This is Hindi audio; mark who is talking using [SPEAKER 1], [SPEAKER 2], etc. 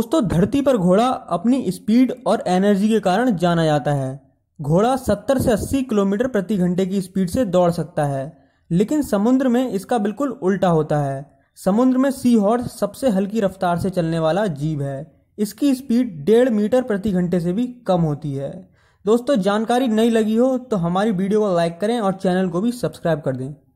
[SPEAKER 1] दोस्तों धरती पर घोड़ा अपनी स्पीड और एनर्जी के कारण जाना जाता है घोड़ा 70 से 80 किलोमीटर प्रति घंटे की स्पीड से दौड़ सकता है लेकिन समुद्र में इसका बिल्कुल उल्टा होता है समुद्र में सी हॉर्स सबसे हल्की रफ्तार से चलने वाला जीव है इसकी स्पीड डेढ़ मीटर प्रति घंटे से भी कम होती है दोस्तों जानकारी नहीं लगी हो तो हमारी वीडियो को लाइक करें और चैनल को भी सब्सक्राइब कर दें